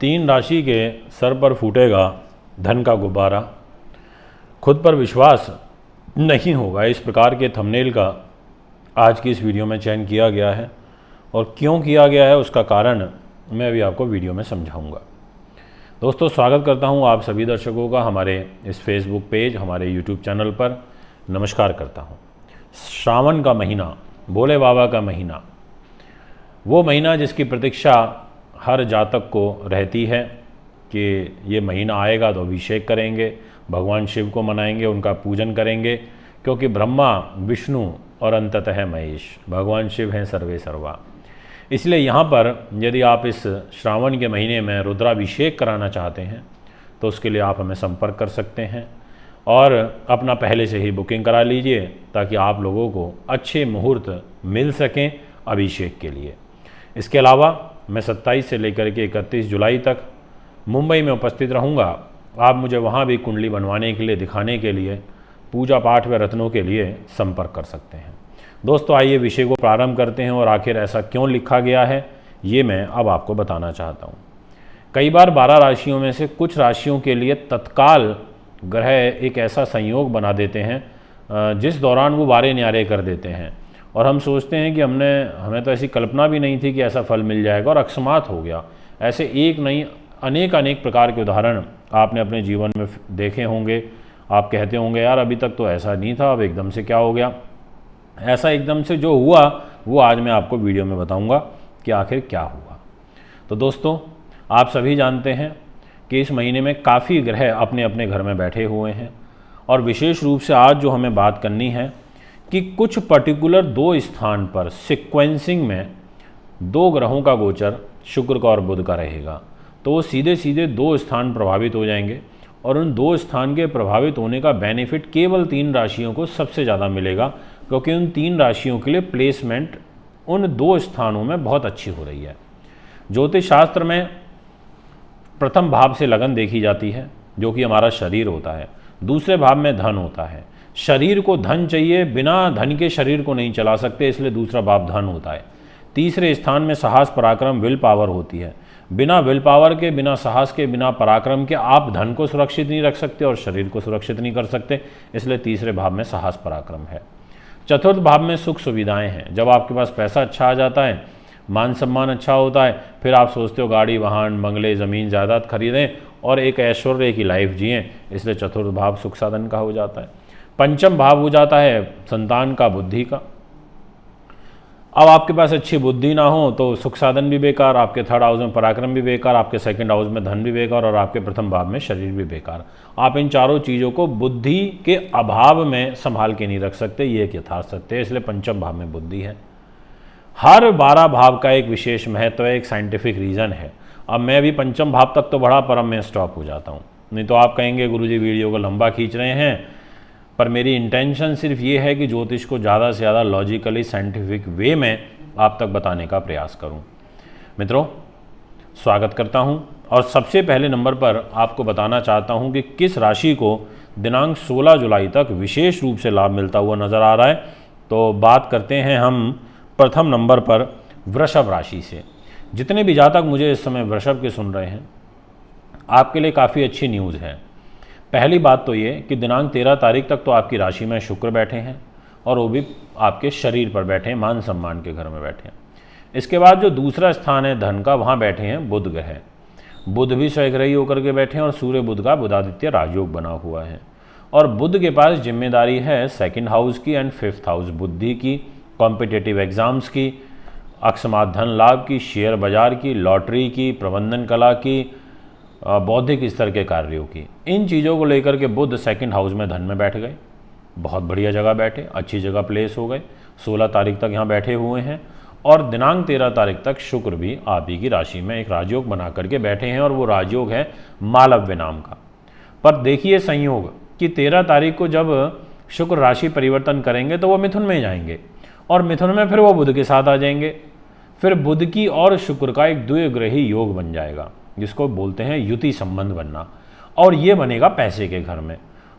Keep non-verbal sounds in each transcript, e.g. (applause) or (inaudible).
तीन राशि के सर पर फूटेगा धन का गुब्बारा खुद पर विश्वास नहीं होगा इस प्रकार के थंबनेल का आज की इस वीडियो में चयन किया गया है और क्यों किया गया है उसका कारण मैं अभी आपको वीडियो में समझाऊंगा दोस्तों स्वागत करता हूं आप सभी दर्शकों का हमारे इस फेसबुक पेज हमारे यूट्यूब चैनल पर नमस्कार करता हूं श्रावण का महीना भोले बाबा का महीना वो महीना जिसकी प्रतीक्षा हर जातक को रहती है कि ये महीना आएगा तो अभिषेक करेंगे भगवान शिव को मनाएंगे उनका पूजन करेंगे क्योंकि ब्रह्मा विष्णु और अंततः महेश भगवान शिव हैं सर्वे सर्वा इसलिए यहाँ पर यदि आप इस श्रावण के महीने में रुद्राभिषेक कराना चाहते हैं तो उसके लिए आप हमें संपर्क कर सकते हैं और अपना पहले से ही बुकिंग करा लीजिए ताकि आप लोगों को अच्छे मुहूर्त मिल सकें अभिषेक के लिए इसके अलावा मैं 27 से लेकर के 31 जुलाई तक मुंबई में उपस्थित रहूँगा आप मुझे वहाँ भी कुंडली बनवाने के लिए दिखाने के लिए पूजा पाठ व रत्नों के लिए संपर्क कर सकते हैं दोस्तों आइए विषय को प्रारंभ करते हैं और आखिर ऐसा क्यों लिखा गया है ये मैं अब आपको बताना चाहता हूँ कई बार बारह राशियों में से कुछ राशियों के लिए तत्काल ग्रह एक ऐसा संयोग बना देते हैं जिस दौरान वो बारे न्यारे कर देते हैं और हम सोचते हैं कि हमने हमें तो ऐसी कल्पना भी नहीं थी कि ऐसा फल मिल जाएगा और अकस्मात हो गया ऐसे एक नहीं अनेक अनेक प्रकार के उदाहरण आपने अपने जीवन में देखे होंगे आप कहते होंगे यार अभी तक तो ऐसा नहीं था अब एकदम से क्या हो गया ऐसा एकदम से जो हुआ वो आज मैं आपको वीडियो में बताऊंगा कि आखिर क्या हुआ तो दोस्तों आप सभी जानते हैं कि इस महीने में काफ़ी ग्रह अपने अपने घर में बैठे हुए हैं और विशेष रूप से आज जो हमें बात करनी है कि कुछ पर्टिकुलर दो स्थान पर सिक्वेंसिंग में दो ग्रहों का गोचर शुक्र का और बुध का रहेगा तो वो सीधे सीधे दो स्थान प्रभावित हो जाएंगे और उन दो स्थान के प्रभावित होने का बेनिफिट केवल तीन राशियों को सबसे ज़्यादा मिलेगा क्योंकि उन तीन राशियों के लिए प्लेसमेंट उन दो स्थानों में बहुत अच्छी हो रही है ज्योतिष शास्त्र में प्रथम भाव से लगन देखी जाती है जो कि हमारा शरीर होता है दूसरे भाव में धन होता है शरीर को धन चाहिए बिना धन के शरीर को नहीं चला सकते इसलिए दूसरा भाव धन होता है तीसरे स्थान में साहस पराक्रम विल पावर होती है बिना विल पावर के बिना साहस के बिना पराक्रम के आप धन को सुरक्षित नहीं रख सकते और शरीर को सुरक्षित नहीं कर सकते इसलिए तीसरे भाव में साहस पराक्रम है चतुर्थ भाव में सुख सुविधाएं हैं जब आपके पास पैसा अच्छा आ जाता है मान सम्मान अच्छा होता है फिर आप सोचते हो गाड़ी वाहन बंगले ज़मीन जायदाद खरीदें और एक ऐश्वर्य की लाइफ जिएँ इसलिए चतुर्थ भाव सुख साधन का हो जाता है पंचम भाव हो जाता है संतान का बुद्धि का अब आपके पास अच्छी बुद्धि ना हो तो सुख साधन भी बेकार आपके थर्ड हाउस में पराक्रम भी बेकार आपके सेकंड हाउस में धन भी बेकार और आपके प्रथम भाव में शरीर भी बेकार आप इन चारों चीज़ों को बुद्धि के अभाव में संभाल के नहीं रख सकते ये एक यथार्थ सत्य है इसलिए पंचम भाव में बुद्धि है हर बारह भाव का एक विशेष महत्व है एक साइंटिफिक रीज़न है अब मैं भी पंचम भाव तक तो बढ़ा पर अब मैं स्टॉप हो जाता हूँ नहीं तो आप कहेंगे गुरुजी वीडियो को लंबा खींच रहे हैं पर मेरी इंटेंशन सिर्फ ये है कि ज्योतिष को ज़्यादा से ज़्यादा लॉजिकली साइंटिफिक वे में आप तक बताने का प्रयास करूँ मित्रों स्वागत करता हूँ और सबसे पहले नंबर पर आपको बताना चाहता हूँ कि किस राशि को दिनांक 16 जुलाई तक विशेष रूप से लाभ मिलता हुआ नज़र आ रहा है तो बात करते हैं हम प्रथम नंबर पर वृषभ राशि से जितने भी जातक मुझे इस समय वृषभ के सुन रहे हैं आपके लिए काफ़ी अच्छी न्यूज़ है पहली बात तो ये कि दिनांक तेरह तारीख तक तो आपकी राशि में शुक्र बैठे हैं और वो भी आपके शरीर पर बैठे हैं मान सम्मान के घर में बैठे हैं इसके बाद जो दूसरा स्थान है धन का वहाँ बैठे हैं बुध ग्रह बुध भी स्वग्रही होकर के बैठे हैं और सूर्य बुध का बुधादित्य राजयोग बना हुआ है और बुध के पास जिम्मेदारी है सेकंड हाउस की एंड फिफ्थ हाउस बुद्धि की कॉम्पिटेटिव एग्ज़ाम्स की अकस्मात धन लाभ की शेयर बाजार की लॉटरी की प्रबंधन कला की बौद्धिक स्तर के कार्यों की इन चीज़ों को लेकर के बुद्ध सेकंड हाउस में धन में बैठ गए बहुत बढ़िया जगह बैठे अच्छी जगह प्लेस हो गए 16 तारीख तक यहाँ बैठे हुए हैं और दिनांक 13 तारीख तक शुक्र भी आप ही की राशि में एक राजयोग बना करके बैठे हैं और वो राजयोग है मालव्य नाम का पर देखिए संयोग कि तेरह तारीख को जब शुक्र राशि परिवर्तन करेंगे तो वो मिथुन में जाएंगे और मिथुन में फिर वो बुध के साथ आ जाएंगे फिर बुध की और शुक्र का एक द्विग्रही योग बन जाएगा जिसको बोलते हैं युति संबंध बनना और ये बनेगा पैसे के घर में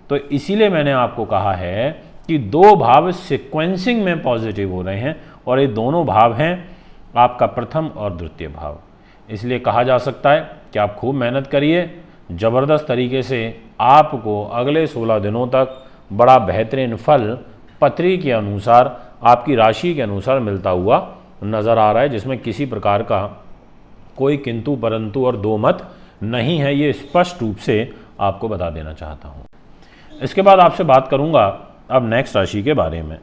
तो इसीलिए मैंने आपको कहा है कि दो भाव सिक्वेंसिंग में पॉजिटिव हो रहे हैं और ये दोनों भाव हैं आपका प्रथम और द्वितीय भाव इसलिए कहा जा सकता है कि आप खूब मेहनत करिए ज़बरदस्त तरीके से आपको अगले 16 दिनों तक बड़ा बेहतरीन फल पत्री के अनुसार आपकी राशि के अनुसार मिलता हुआ नज़र आ रहा है जिसमें किसी प्रकार का कोई किंतु परंतु और दो मत नहीं है ये स्पष्ट रूप से आपको बता देना चाहता हूँ इसके बाद आपसे बात करूँगा अब नेक्स्ट राशि के बारे में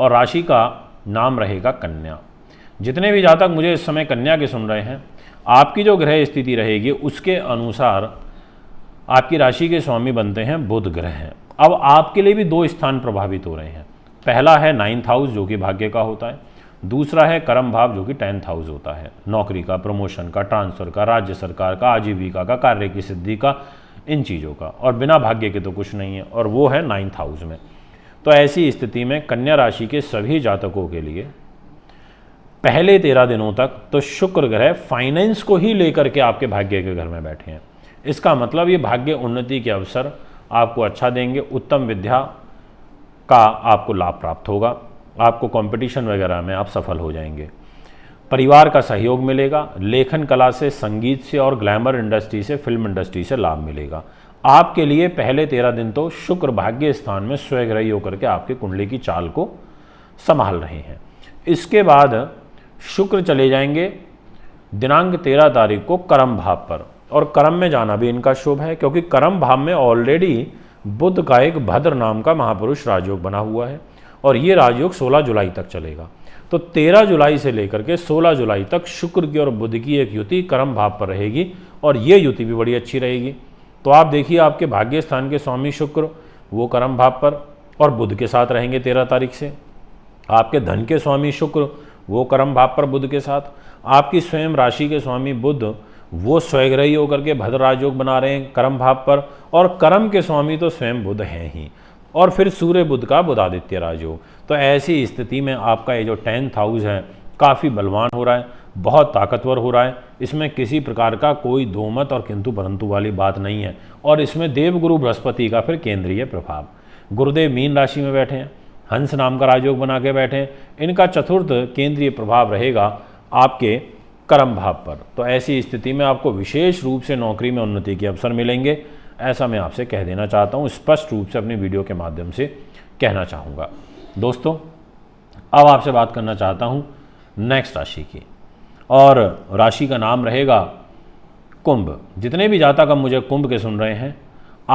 और राशि का नाम रहेगा कन्या जितने भी जातक मुझे इस समय कन्या के सुन रहे हैं आपकी जो ग्रह स्थिति रहेगी उसके अनुसार आपकी राशि के स्वामी बनते हैं बुध ग्रह हैं अब आपके लिए भी दो स्थान प्रभावित हो रहे हैं पहला है नाइन्थ हाउस जो कि भाग्य का होता है दूसरा है कर्म भाव जो कि टेंथ हाउस होता है नौकरी का प्रमोशन का ट्रांसफर का राज्य सरकार का आजीविका का कार्य की सिद्धि का इन चीज़ों का और बिना भाग्य के तो कुछ नहीं है और वो है नाइन्थ हाउस में तो ऐसी स्थिति में कन्या राशि के सभी जातकों के लिए पहले तेरह दिनों तक तो शुक्र ग्रह फाइनेंस को ही लेकर के आपके भाग्य के घर में बैठे हैं इसका मतलब ये भाग्य उन्नति के अवसर आपको अच्छा देंगे उत्तम विद्या का आपको लाभ प्राप्त होगा आपको कंपटीशन वगैरह में आप सफल हो जाएंगे परिवार का सहयोग मिलेगा लेखन कला से संगीत से और ग्लैमर इंडस्ट्री से फिल्म इंडस्ट्री से लाभ मिलेगा आपके लिए पहले तेरह दिन तो शुक्र भाग्य स्थान में स्वग्रही होकर के आपके कुंडली की चाल को संभाल रहे हैं इसके बाद शुक्र चले जाएंगे दिनांक तेरह तारीख को करम भाव पर और करम में जाना भी इनका शुभ है क्योंकि करम भाव में ऑलरेडी बुद्ध का एक भद्र नाम का महापुरुष राजयोग बना हुआ है और ये राजयोग 16 जुलाई तक चलेगा तो 13 जुलाई से लेकर के 16 जुलाई तक शुक्र की और बुध की एक युति कर्म भाव पर रहेगी और ये युति भी बड़ी अच्छी रहेगी तो आप देखिए आपके भाग्य स्थान के स्वामी शुक्र वो कर्म भाव पर और बुध के साथ रहेंगे तेरह तारीख से आपके धन के स्वामी शुक्र वो कर्म भाव पर बुध के साथ आपकी स्वयं राशि के स्वामी बुद्ध वो स्वग्रही होकर के भद्र राजयोग बना रहे हैं कर्म भाव पर और कर्म के स्वामी तो स्वयं बुद्ध हैं ही और फिर सूर्य बुद्ध का बुधादित्य राजयोग तो ऐसी स्थिति में आपका ये जो टेंथ हाउस है काफ़ी बलवान हो रहा है बहुत ताकतवर हो रहा है इसमें किसी प्रकार का कोई दोमत और किंतु परंतु वाली बात नहीं है और इसमें देवगुरु बृहस्पति का फिर केंद्रीय प्रभाव गुरुदेव मीन राशि में बैठे हैं हंस नाम का राजयोग बना के बैठे हैं इनका चतुर्थ केंद्रीय प्रभाव रहेगा आपके कर्म भाव पर तो ऐसी स्थिति में आपको विशेष रूप से नौकरी में उन्नति के अवसर मिलेंगे ऐसा मैं आपसे कह देना चाहता हूँ स्पष्ट रूप से अपने वीडियो के माध्यम से कहना चाहूँगा दोस्तों अब आपसे बात करना चाहता हूँ नेक्स्ट राशि की और राशि का नाम रहेगा कुंभ जितने भी जाता कम मुझे कुंभ के सुन रहे हैं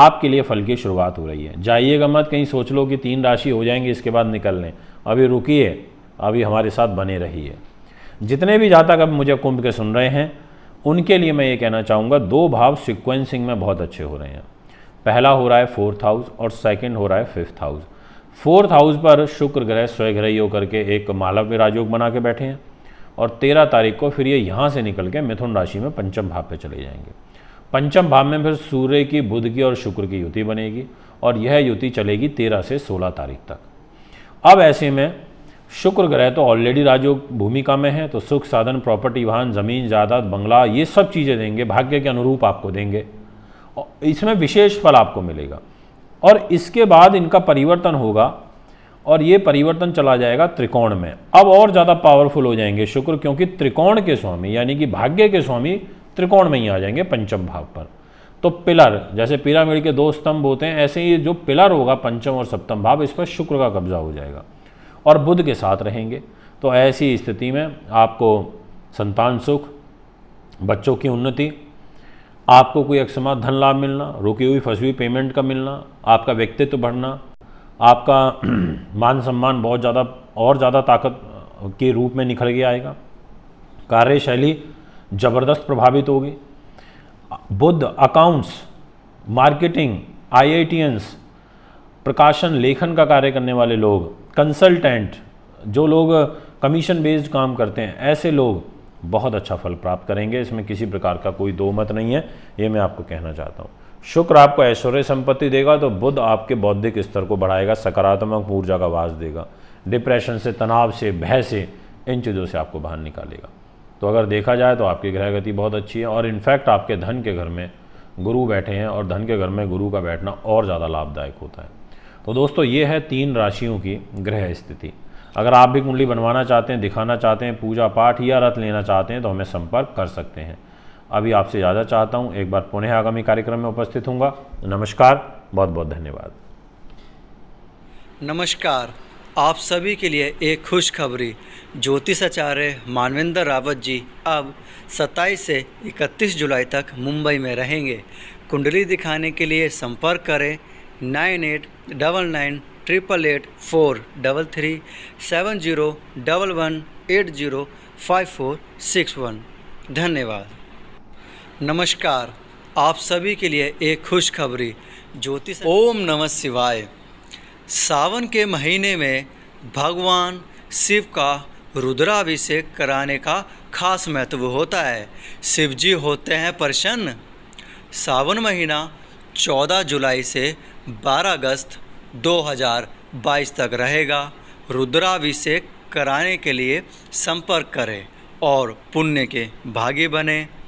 आपके लिए फल की शुरुआत हो रही है जाइएगा मत कहीं सोच लो कि तीन राशि हो जाएंगी इसके बाद निकल लें अभी रुकिए अभी हमारे साथ बने रहिए जितने भी जातक अब मुझे कुंभ के सुन रहे हैं उनके लिए मैं ये कहना चाहूँगा दो भाव सिक्वेंसिंग में बहुत अच्छे हो रहे हैं पहला हो रहा है फोर्थ हाउस और सेकंड हो रहा है फिफ्थ हाउस फोर्थ हाउस पर शुक्र ग्रह स्वयग्रही योग करके एक मालव्य राजयोग बना के बैठे हैं और तेरह तारीख को फिर ये यहाँ से निकल के मिथुन राशि में पंचम भाव पे चले जाएंगे पंचम भाव में फिर सूर्य की बुध की और शुक्र की युति बनेगी और यह युति चलेगी तेरह से सोलह तारीख तक अब ऐसे में शुक्र ग्रह तो ऑलरेडी राजयोग भूमिका में है तो सुख साधन प्रॉपर्टी वाहन ज़मीन जायदाद बंगला ये सब चीज़ें देंगे भाग्य के अनुरूप आपको देंगे इसमें विशेष फल आपको मिलेगा और इसके बाद इनका परिवर्तन होगा और ये परिवर्तन चला जाएगा त्रिकोण में अब और ज़्यादा पावरफुल हो जाएंगे शुक्र क्योंकि त्रिकोण के स्वामी यानी कि भाग्य के स्वामी त्रिकोण में ही आ जाएंगे पंचम भाव पर तो पिलर जैसे पिरामिड के दो स्तंभ होते हैं ऐसे ही जो पिलर होगा पंचम और सप्तम भाव इस पर शुक्र का कब्जा हो जाएगा और बुद्ध के साथ रहेंगे तो ऐसी स्थिति में आपको संतान सुख बच्चों की उन्नति आपको कोई अक्षमा धन लाभ मिलना रुकी हुई फंसी हुई पेमेंट का मिलना आपका व्यक्तित्व बढ़ना आपका (clears throat) मान सम्मान बहुत ज़्यादा और ज़्यादा ताकत के रूप में निखर के आएगा कार्यशैली ज़बरदस्त प्रभावित होगी बुद्ध अकाउंट्स मार्केटिंग आई प्रकाशन लेखन का कार्य करने वाले लोग कंसल्टेंट जो लोग कमीशन बेस्ड काम करते हैं ऐसे लोग बहुत अच्छा फल प्राप्त करेंगे इसमें किसी प्रकार का कोई दो मत नहीं है ये मैं आपको कहना चाहता हूँ शुक्र आपको ऐश्वर्य संपत्ति देगा तो बुद्ध आपके बौद्धिक स्तर को बढ़ाएगा सकारात्मक ऊर्जा का वास देगा डिप्रेशन से तनाव से भय से इन चीज़ों से आपको बाहर निकालेगा तो अगर देखा जाए तो आपकी ग्रह गति बहुत अच्छी है और इनफैक्ट आपके धन के घर में गुरु बैठे हैं और धन के घर में गुरु का बैठना और ज़्यादा लाभदायक होता है तो दोस्तों ये है तीन राशियों की ग्रह स्थिति अगर आप भी कुंडली बनवाना चाहते हैं दिखाना चाहते हैं पूजा पाठ या रथ लेना चाहते हैं तो हमें संपर्क कर सकते हैं अभी आपसे ज़्यादा चाहता हूँ एक बार पुनः आगामी कार्यक्रम में उपस्थित हूँगा नमस्कार बहुत बहुत धन्यवाद नमस्कार आप सभी के लिए एक खुशखबरी ज्योतिषाचार्य मानवेंद्र रावत जी अब 27 से 31 जुलाई तक मुंबई में रहेंगे कुंडली दिखाने के लिए संपर्क करें nine eight double nine triple eight four double three seven zero double one eight zero five four six one धन्यवाद नमस्कार आप सभी के लिए एक खुशखबरी ज्योतिष ओम नमः शिवाय सावन के महीने में भगवान शिव का रुद्राभिषेक कराने का खास महत्व होता है शिव जी होते हैं प्रसन्न सावन महीना 14 जुलाई से 12 अगस्त 2022 तक रहेगा रुद्राभिषेक कराने के लिए संपर्क करें और पुण्य के भागी बने